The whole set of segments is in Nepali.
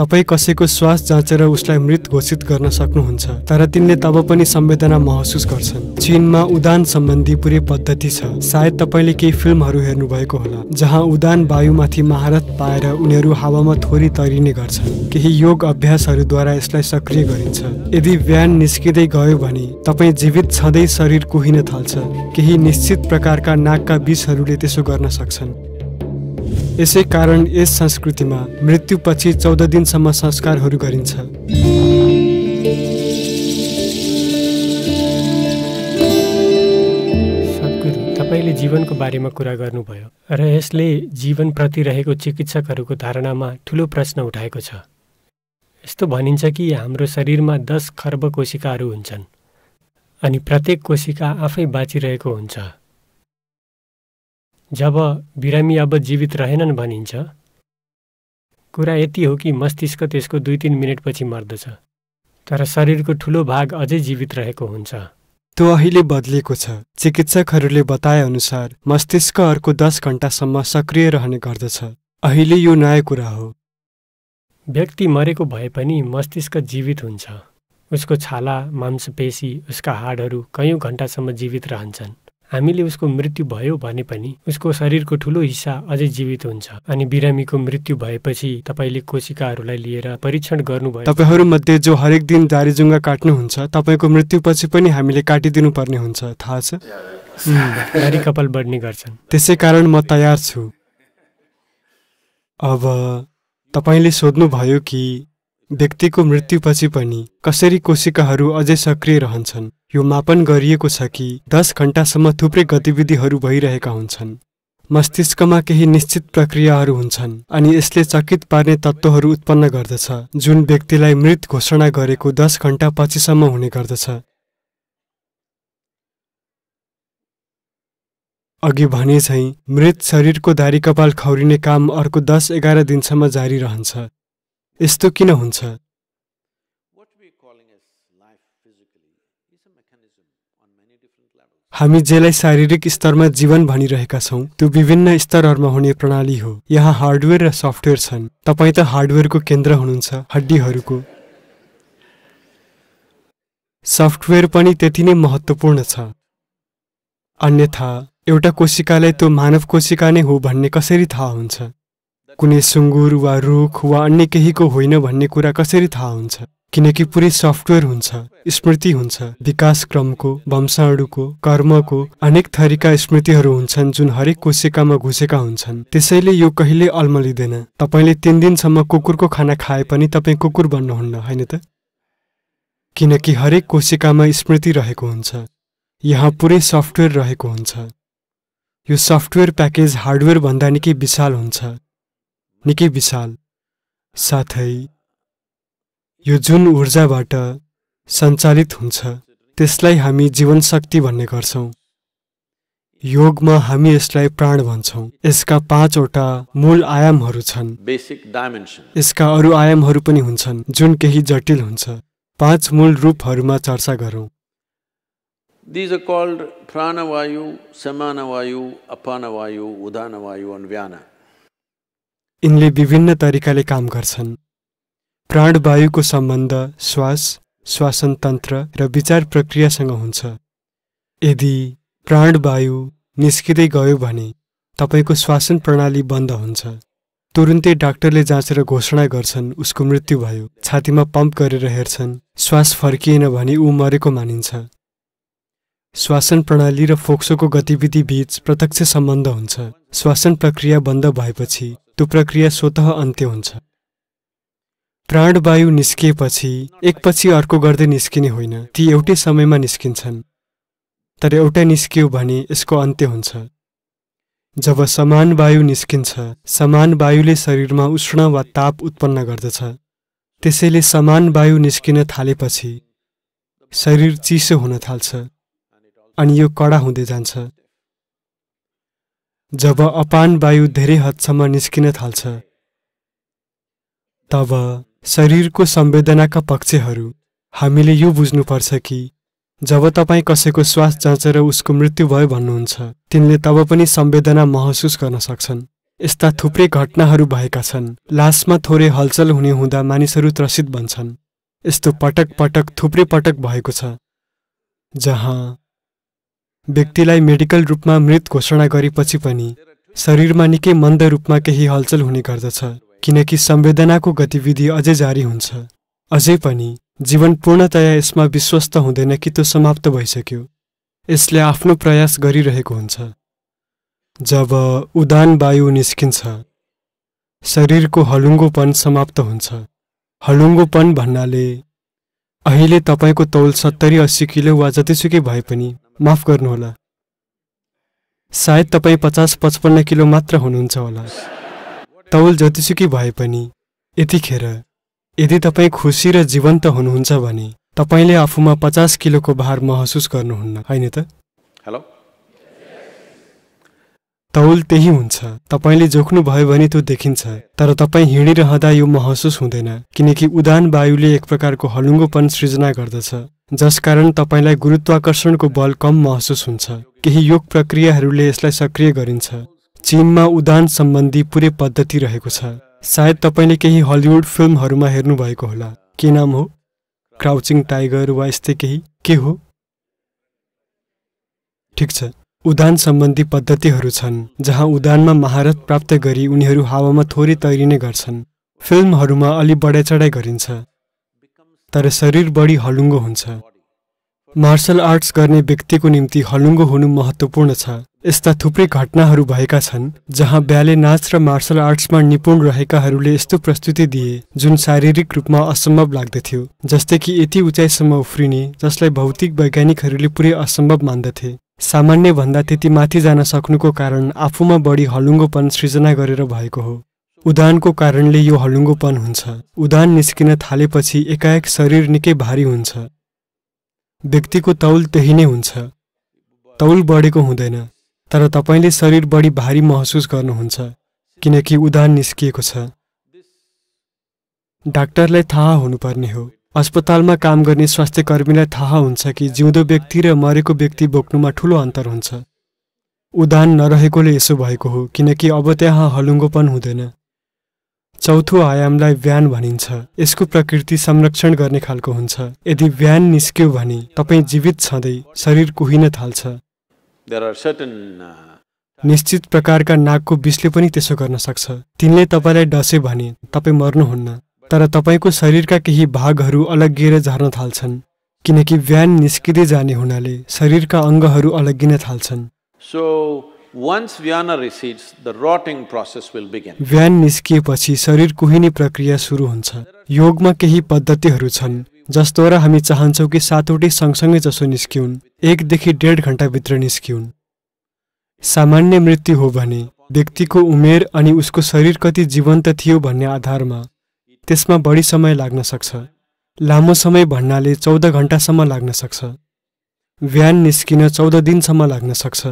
तपाईँ कसैको श्वास जाँचेर उसलाई मृत घोषित गर्न सक्नुहुन्छ तर तिनले तब पनि संवेदना महसुस गर्छन् चिनमा उदान सम्बन्धी पुरै पद्धति छ सायद तपाईँले केही फिल्महरू हेर्नुभएको होला जहाँ उदान वायुमाथि महारत पाएर उनीहरू हावामा थोरी तरिने गर्छन् केही योग अभ्यासहरूद्वारा यसलाई सक्रिय गरिन्छ यदि बिहान निस्किँदै गयो भने तपाईँ जीवित छँदै शरीर कुहिन थाल्छ केही निश्चित प्रकारका नाकका विषहरूले त्यसो गर्न सक्छन् यसै कारण यस संस्कृतिमा मृत्युपछि चौध दिनसम्म संस्कारहरू गरिन्छ सद्गुरु तपाईँले जीवनको बारेमा कुरा गर्नुभयो र यसले जीवनप्रति रहेको चिकित्सकहरूको धारणामा ठुलो प्रश्न उठाएको छ यस्तो भनिन्छ कि हाम्रो शरीरमा दस खर्ब कोशिकाहरू हुन्छन् अनि प्रत्येक कोशिका आफै बाँचिरहेको हुन्छ जब बिरामी अब जीवित रहेनन् भनिन्छ कुरा यति हो कि मस्तिष्क त्यसको दुई तिन मिनटपछि मर्दछ तर शरीरको ठुलो भाग अझै जीवित रहेको हुन्छ त्यो अहिले बदलिएको छ चिकित्सकहरूले बताएअनुसार मस्तिष्क अर्को दस घन्टासम्म सक्रिय रहने गर्दछ अहिले यो नयाँ कुरा हो व्यक्ति मरेको भए पनि मस्तिष्क जीवित हुन्छ उसको छाला मांसपेशी उसका हाडहरू कयौँ घन्टासम्म जीवित रहन्छन् हामीले उसको मृत्यु भयो भने पनि उसको शरीरको ठुलो हिस्सा अझै जीवित हुन्छ अनि बिरामीको मृत्यु भएपछि तपाईँले कोशिकाहरूलाई लिएर परीक्षण गर्नुभयो तपाईँहरू मध्ये जो हरेक दिन दारीजुङ्गा काट्नुहुन्छ तपाईँको मृत्युपछि पनि हामीले काटिदिनु पर्ने हुन्छ थाहा छ दारी कपाल बढ्ने गर्छन् त्यसै कारण म तयार छु अब तपाईँले सोध्नुभयो कि व्यक्तिको मृत्युपछि पनि कसरी कोशिकाहरू अझै सक्रिय रहन्छन् यो मापन गरिएको छ कि दस घन्टासम्म थुप्रै गतिविधिहरू भइरहेका हुन्छन् मस्तिष्कमा केही निश्चित प्रक्रियाहरू हुन्छन् अनि यसले चकित पार्ने तत्त्वहरू उत्पन्न गर्दछ जुन व्यक्तिलाई मृत घोषणा गरेको दस घन्टा पछिसम्म हुने गर्दछ अघि भने झैँ मृत शरीरको दारी कपाल खौरिने काम अर्को दस एघार दिनसम्म जारी रहन्छ यस्तो किन हुन्छ हामी जेलाई शारीरिक स्तरमा जीवन भनिरहेका छौँ त्यो विभिन्न स्तरहरूमा हुने प्रणाली हो यहाँ हार्डवेयर र सफ्टवेयर छन् तपाईँ त हार्डवेयरको केन्द्र हुनुहुन्छ हड्डीहरूको सफ्टवेयर पनि त्यति नै महत्त्वपूर्ण छ अन्यथा एउटा कोशिकालाई त्यो मानव कोशिका नै हो भन्ने कसरी थाहा हुन्छ कुनै सुँगुर वा रुख वा अन्य केहीको होइन भन्ने कुरा कसरी थाहा हुन्छ किनकि पुरै सफ्टवेयर हुन्छ स्मृति हुन्छ विकास क्रमको वंशाणुको कर्मको अनेक थरीका स्मृतिहरू हुन्छन् जुन हरेक कोशिकामा घुसेका हुन्छन् त्यसैले यो कहिले अल्मलिँदैन तपाईँले तिन दिनसम्म कुकुरको खाना खाए पनि तपाईँ कुकुर बन्नुहुन्न होइन त किनकि हरेक कोशिकामा स्मृति रहेको हुन्छ यहाँ पुरै सफ्टवेयर रहेको हुन्छ यो सफ्टवेयर प्याकेज हार्डवेयर भन्दा निकै विशाल हुन्छ निकै विशाल साथै यो जुन ऊर्जाबाट सञ्चालित हुन्छ त्यसलाई हामी जीवनशक्ति भन्ने गर्छौँ योगमा हामी यसलाई प्राण भन्छौँ यसका पाँचवटा मूल आयामहरू छन् यसका अरू आयामहरू पनि हुन्छन् जुन केही जटिल हुन्छ पाँच मूल रूपहरूमा चर्चा गरौँ दिज अ कल्ड प्राणवायु समानवायु अपानवायु उदानवायु and यिनले विभिन्न तरिकाले काम गर्छन् प्राणवायुको सम्बन्ध श्वास श्वासनतन्त्र र विचार प्रक्रियासँग हुन्छ यदि प्राणवायु निस्किँदै गयो भने तपाईँको श्वासन प्रणाली बन्द हुन्छ तुरुन्तै डाक्टरले जाँचेर घोषणा गर्छन् उसको मृत्यु भयो छातीमा पम्प गरेर हेर्छन् श्वास फर्किएन भने ऊ मरेको मानिन्छ श्वासन प्रणाली र फोक्सोको गतिविधि बीच प्रत्यक्ष सम्बन्ध हुन्छ श्वासन प्रक्रिया बन्द भएपछि त्यो प्रक्रिया स्वतः अन्त्य हुन्छ प्राणवायु निस्किएपछि एकपछि अर्को गर्दै निस्किने होइन ती एउटै समयमा निस्किन्छन् तर एउटा निस्कियो भने यसको अन्त्य हुन्छ जब समान वायु निस्किन्छ समान वायुले शरीरमा उष्ण वा ताप उत्पन्न गर्दछ त्यसैले समान वायु निस्किन थालेपछि शरीर चिसो हुन थाल्छ अनि यो कडा हुँदै जान्छ जब अपान वायु धेरै हदसम्म निस्किन थाल्छ तब शरीरको संवेदनाका पक्षहरू हामीले यो बुझ्नुपर्छ कि जब तपाईँ कसैको श्वास जाँचेर उसको मृत्यु भयो भन्नुहुन्छ तिनले तब पनि संवेदना महसुस गर्न सक्छन् यस्ता थुप्रै घटनाहरू भएका छन् लासमा थोरै हलचल हुने हुँदा मानिसहरू त्रसित बन्छन् यस्तो पटक पटक थुप्रै पटक भएको छ जहाँ व्यक्तिलाई मेडिकल रूपमा मृत घोषणा गरेपछि पनि शरीरमा निकै मन्द रूपमा केही हलचल हुने गर्दछ किनकि संवेदनाको गतिविधि अझै जारी हुन्छ अझै पनि जीवन पूर्णतया यसमा विश्वस्त हुँदैन कि त्यो समाप्त भइसक्यो यसले आफ्नो प्रयास गरिरहेको हुन्छ जब उदान वायु निस्किन्छ शरीरको हलुङ्गोपन समाप्त हुन्छ हलुङ्गोपन भन्नाले अहिले तपाईँको तौल सत्तरी अस्सी किलो वा जतिसुकै भए पनि माफ गर्नुहोला सायद तपाईँ पचास पचपन्न किलो मात्र हुनुहुन्छ होला तौल जतिसुकै भए पनि यतिखेर यदि तपाईँ खुसी र जीवन्त हुनुहुन्छ भने तपाईँले आफूमा पचास किलोको भार महसुस गर्नुहुन्न होइन त हेलो तौल त्यही हुन्छ तपाईँले जोख्नुभयो भने त्यो देखिन्छ तर तपाईँ हिँडिरहँदा यो महसुस हुँदैन किनकि उदान वायुले एक प्रकारको हलुङ्गोपन सृजना गर्दछ जसकारण तपाईँलाई गुरुत्वाकर्षणको बल कम महसुस हुन्छ केही योग प्रक्रियाहरूले यसलाई सक्रिय गरिन्छ चीनमा उदान सम्बन्धी पुरै पद्धति रहेको छ सायद तपाईँले केही हलिउड फिल्महरूमा हेर्नुभएको होला के नाम हो क्राउचिङ टाइगर वा यस्तै केही के हो ठिक छ उदान सम्बन्धी पद्धतिहरू छन् जहाँ उदानमा महारत प्राप्त गरी उनीहरू हावामा थोरै तैरिने गर्छन् फिल्महरूमा अलि बढाइचढाइ गरिन्छ तर शरीर बढी हलुङ्गो हुन्छ मार्सल आर्ट्स गर्ने व्यक्तिको निम्ति हलुङ्गो हुनु महत्त्वपूर्ण छ यस्ता थुप्रै घटनाहरू भएका छन् जहाँ ब्याले नाच र मार्सल आर्ट्समा निपुण रहेकाहरूले यस्तो प्रस्तुति दिए जुन शारीरिक रूपमा असम्भव लाग्दथ्यो जस्तै कि यति उचाइसम्म उफ्रिने जसलाई भौतिक वैज्ञानिकहरूले पुरै असम्भव मान्दथे सामान्य भन्दा त्यति माथि जान सक्नुको कारण आफूमा बढी हलुङ्गोपन सृजना गरेर भएको हो उदानको कारणले यो हलुङ्गोपन हुन्छ उदान निस्किन थालेपछि एकाएक शरीर निकै भारी हुन्छ व्यक्तिको तौल त्यही नै हुन्छ तौल बढेको हुँदैन तर तपाईँले शरीर बढी भारी महसुस गर्नुहुन्छ किनकि उदान निस्किएको छ डाक्टरलाई थाहा हुनुपर्ने हो अस्पतालमा काम गर्ने स्वास्थ्य कर्मीलाई थाहा हुन्छ कि जिउँदो व्यक्ति र मरेको व्यक्ति बोक्नुमा ठुलो अन्तर हुन्छ उदान नरहेकोले यसो भएको हो किनकि अब त्यहाँ हलुङ्गोपन हुँदैन चौथो आयामलाई बिहान भनिन्छ यसको प्रकृति संरक्षण गर्ने खालको हुन्छ यदि बिहान निस्क्यो भने तपाईँ जीवित छँदै शरीर कुहिन थाल्छ Uh, निश्चित प्रकारका नाकको विषले पनि त्यसो गर्न सक्छ तिनले तपाईँलाई डसे भने तपाईँ मर्नुहुन्न तर तपाईँको शरीरका केही भागहरू अलग्गिएर झर्न थाल्छन् किनकि बिहान निस्किँदै जाने हुनाले शरीरका अङ्गहरू अलग्गिन थाल्छन् बिहान निस्किएपछि शरीर कुहिने प्रक्रिया सुरु हुन्छ योगमा केही पद्धतिहरू छन् जसद्वारा हामी चाहन्छौँ कि सातवटै सँगसँगै जसो निस्किउन् एकदेखि डेढ घन्टाभित्र निस्किउन् सामान्य मृत्यु हो भने व्यक्तिको उमेर अनि उसको शरीर कति जीवन्त थियो भन्ने आधारमा त्यसमा बढी समय लाग्न सक्छ लामो समय भन्नाले चौध घन्टासम्म लाग्न सक्छ बिहान निस्किन चौध दिनसम्म लाग्न सक्छ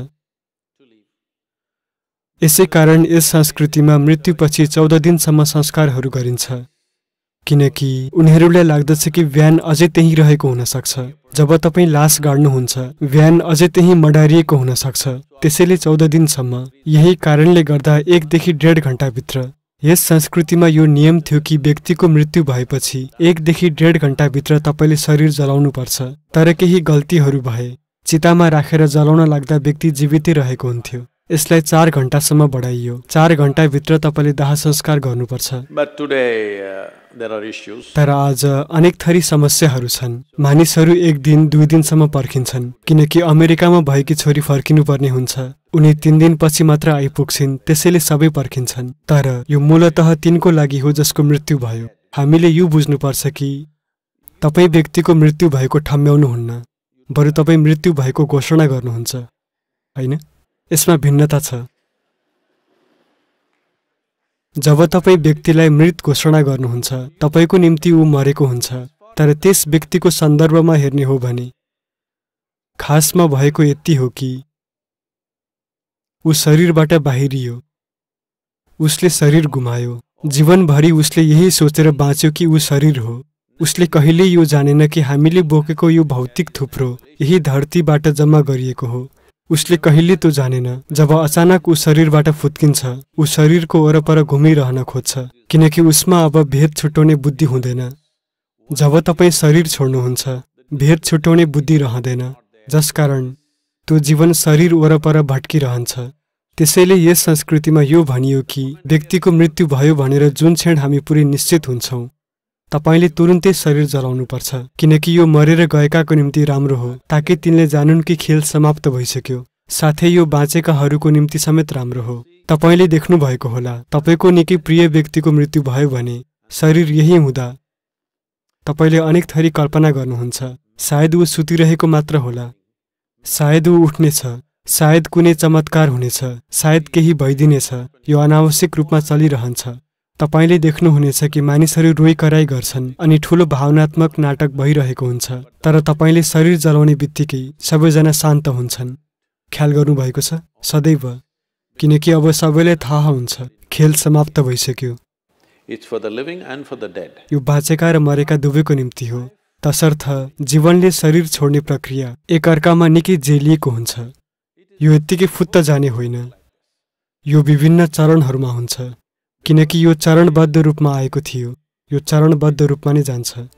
यसै कारण यस संस्कृतिमा मृत्युपछि चौध दिनसम्म संस्कारहरू गरिन्छ किनकि उनीहरूलाई लाग्दछ कि बिहान अझै त्यहीँ रहेको हुनसक्छ जब तपाईँ लास गाड्नुहुन्छ बिहान अझै त्यहीँ मडारिएको हुनसक्छ त्यसैले चौध दिनसम्म यही कारणले गर्दा एकदेखि डेढ घन्टाभित्र यस संस्कृतिमा यो नियम थियो कि व्यक्तिको मृत्यु भएपछि एकदेखि डेढ घन्टाभित्र तपाईँले शरीर जलाउनुपर्छ तर केही गल्तीहरू भए चितामा राखेर जलाउन लाग्दा व्यक्ति जीवितै रहेको हुन्थ्यो यसलाई चार घन्टासम्म बढाइयो चार घन्टाभित्र तपाईँले दाह संस्कार गर्नुपर्छ uh, तर आज अनेक थरी समस्याहरू छन् मानिसहरू एक दिन दुई दिनसम्म पर्खिन्छन् किनकि अमेरिकामा भएकी छोरी फर्किनुपर्ने हुन्छ उनी तिन दिनपछि मात्र आइपुग्छिन् त्यसैले सबै पर्खिन्छन् तर यो मूलत तिनको लागि हो जसको मृत्यु भयो हामीले यो बुझ्नुपर्छ कि तपाईँ व्यक्तिको मृत्यु भएको ठम्ब्याउनुहुन्न बरु तपाईँ मृत्यु भएको घोषणा गर्नुहुन्छ होइन यसमा भिन्नता छ जब तपाईँ व्यक्तिलाई मृत घोषणा गर्नुहुन्छ तपाईँको निम्ति ऊ मरेको हुन्छ तर त्यस व्यक्तिको सन्दर्भमा हेर्ने हो भने खासमा भएको यति हो कि ऊ शरीरबाट बाहिरियो उसले शरीर गुमायो जीवनभरि उसले यही सोचेर बाँच्यो कि ऊ शरीर हो उसले कहिल्यै यो जानेन कि हामीले बोकेको यो भौतिक थुप्रो यही धरतीबाट जम्मा गरिएको हो उसले कहिले त्यो जानेन जब अचानक ऊ शरीरबाट फुत्किन्छ ऊ शरीरको वरपर घुमिरहन खोज्छ किनकि उसमा अब भेद छुट्याउने बुद्धि हुँदैन जब तपाईँ शरीर छोड्नुहुन्छ भेद छुट्याउने बुद्धि रहँदैन जसकारण त्यो जीवन शरीर वरपर भट्किरहन्छ त्यसैले यस संस्कृतिमा यो भनियो कि व्यक्तिको मृत्यु भयो भनेर जुन क्षण हामी पुरै निश्चित हुन्छौँ तपाईँले तुरुन्तै शरीर जलाउनुपर्छ किनकि यो मरेर गएकाको निम्ति राम्रो हो ताकि तिनले जानुन् कि खेल समाप्त भइसक्यो साथै यो बाँचेकाहरूको निम्ति समेत राम्रो हो तपाईँले देख्नुभएको होला तपाईँको निकै प्रिय व्यक्तिको मृत्यु भयो भने शरीर यही हुँदा तपाईँले अनेक थरी कल्पना गर्नुहुन्छ सायद ऊ सुतिरहेको मात्र होला सायद ऊ उठ्नेछ सायद कुनै चमत्कार हुनेछ सायद केही भइदिनेछ यो अनावश्यक रूपमा चलिरहन्छ तपाईँले देख्नुहुनेछ कि मानिसहरू रोइ कराई गर्छन् अनि ठुलो भावनात्मक नाटक भइरहेको हुन्छ तर तपाईँले शरीर जलाउने बित्तिकै सबैजना शान्त हुन्छन् ख्याल गर्नुभएको छ सदैव किनकि अब सबैले थाहा हुन्छ खेल समाप्त भइसक्यो यो बाँचेका र मरेका दुवैको निम्ति हो तसर्थ जीवनले शरीर छोड्ने प्रक्रिया एकअर्कामा निकै जेलिएको हुन्छ यो यत्तिकै फुत्त जाने होइन यो विभिन्न चरणहरूमा हुन्छ किनकि यो चरणबद्ध रूपमा आएको थियो यो चरणबद्ध रूपमा नै जान्छ